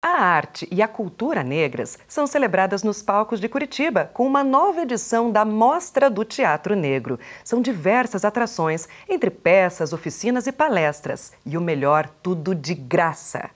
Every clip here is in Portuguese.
A arte e a cultura negras são celebradas nos palcos de Curitiba com uma nova edição da Mostra do Teatro Negro. São diversas atrações, entre peças, oficinas e palestras. E o melhor, tudo de graça.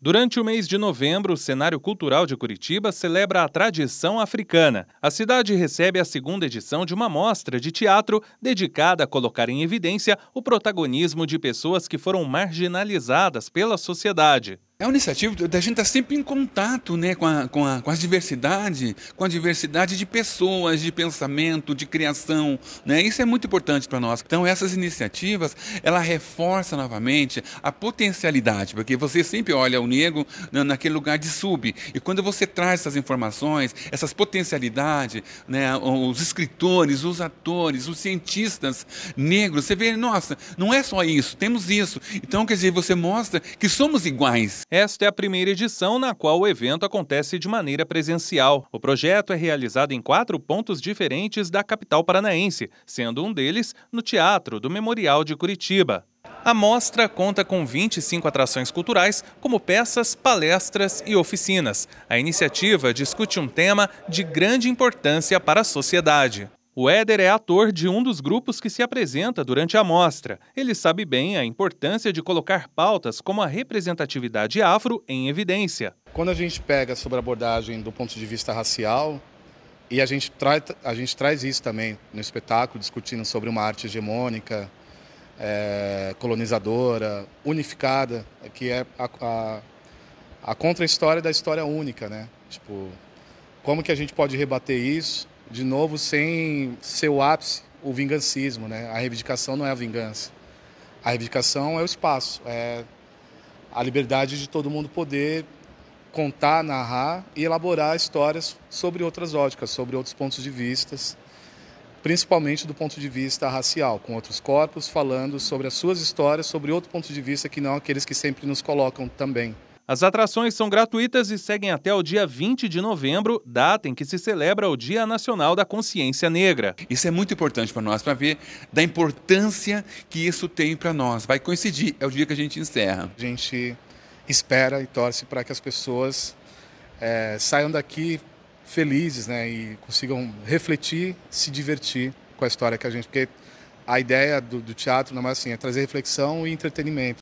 Durante o mês de novembro, o Cenário Cultural de Curitiba celebra a tradição africana. A cidade recebe a segunda edição de uma mostra de teatro dedicada a colocar em evidência o protagonismo de pessoas que foram marginalizadas pela sociedade. É uma iniciativa da gente estar tá sempre em contato né, com, a, com, a, com a diversidade, com a diversidade de pessoas, de pensamento, de criação. Né? Isso é muito importante para nós. Então, essas iniciativas, ela reforça novamente a potencialidade, porque você sempre olha o negro né, naquele lugar de sub. E quando você traz essas informações, essas potencialidades, né, os escritores, os atores, os cientistas negros, você vê, nossa, não é só isso, temos isso. Então, quer dizer, você mostra que somos iguais. Esta é a primeira edição na qual o evento acontece de maneira presencial. O projeto é realizado em quatro pontos diferentes da capital paranaense, sendo um deles no Teatro do Memorial de Curitiba. A mostra conta com 25 atrações culturais, como peças, palestras e oficinas. A iniciativa discute um tema de grande importância para a sociedade. O Éder é ator de um dos grupos que se apresenta durante a mostra. Ele sabe bem a importância de colocar pautas como a representatividade afro em evidência. Quando a gente pega sobre a abordagem do ponto de vista racial, e a gente, a gente traz isso também no espetáculo, discutindo sobre uma arte hegemônica, é, colonizadora, unificada, que é a, a, a contra-história da história única, né? Tipo, como que a gente pode rebater isso de novo sem seu ápice, o vingancismo, né? A reivindicação não é a vingança. A reivindicação é o espaço, é a liberdade de todo mundo poder contar, narrar e elaborar histórias sobre outras óticas, sobre outros pontos de vistas, principalmente do ponto de vista racial, com outros corpos falando sobre as suas histórias, sobre outro ponto de vista que não aqueles que sempre nos colocam também. As atrações são gratuitas e seguem até o dia 20 de novembro, data em que se celebra o Dia Nacional da Consciência Negra. Isso é muito importante para nós, para ver da importância que isso tem para nós. Vai coincidir, é o dia que a gente encerra. A gente espera e torce para que as pessoas é, saiam daqui felizes né, e consigam refletir, se divertir com a história que a gente. Porque a ideia do, do teatro, não é assim, é trazer reflexão e entretenimento.